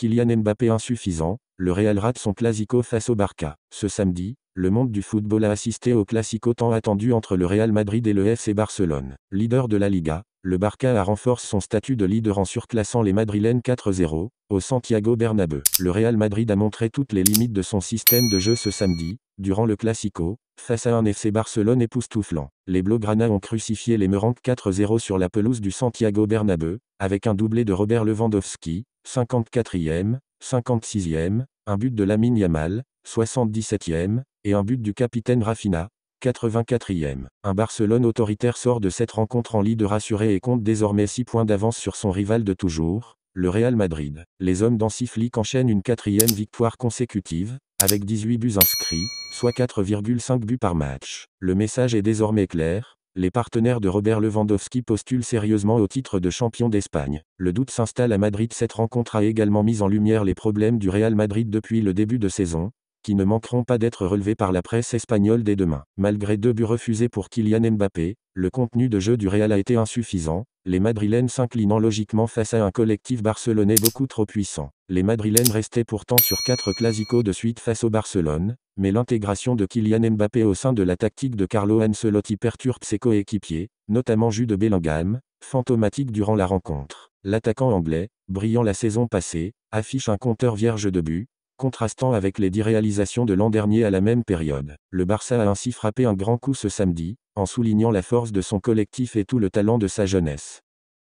Kylian Mbappé insuffisant, le Real rate son Clasico face au Barca. Ce samedi, le monde du football a assisté au Clasico tant attendu entre le Real Madrid et le FC Barcelone. Leader de la Liga, le Barca a renforcé son statut de leader en surclassant les Madrilènes 4-0 au Santiago Bernabeu. Le Real Madrid a montré toutes les limites de son système de jeu ce samedi, durant le classico, face à un FC Barcelone époustouflant. Les Blaugrana ont crucifié les Merengues 4-0 sur la pelouse du Santiago Bernabeu, avec un doublé de Robert Lewandowski, 54e, 56e, un but de Lamine Yamal, 77e, et un but du capitaine Rafina, 84e. Un Barcelone autoritaire sort de cette rencontre en de rassuré et compte désormais 6 points d'avance sur son rival de toujours, le Real Madrid. Les hommes d'Anciflic enchaînent une quatrième victoire consécutive, avec 18 buts inscrits, soit 4,5 buts par match. Le message est désormais clair, les partenaires de Robert Lewandowski postulent sérieusement au titre de champion d'Espagne. Le doute s'installe à Madrid. Cette rencontre a également mis en lumière les problèmes du Real Madrid depuis le début de saison, qui ne manqueront pas d'être relevés par la presse espagnole dès demain. Malgré deux buts refusés pour Kylian Mbappé, le contenu de jeu du Real a été insuffisant, les Madrilènes s'inclinant logiquement face à un collectif barcelonais beaucoup trop puissant. Les Madrilènes restaient pourtant sur quatre classicos de suite face au Barcelone, mais l'intégration de Kylian Mbappé au sein de la tactique de Carlo Ancelotti perturbe ses coéquipiers, notamment Jude Bellingham, fantomatique durant la rencontre. L'attaquant anglais, brillant la saison passée, affiche un compteur vierge de buts, Contrastant avec les dix réalisations de l'an dernier à la même période, le Barça a ainsi frappé un grand coup ce samedi, en soulignant la force de son collectif et tout le talent de sa jeunesse.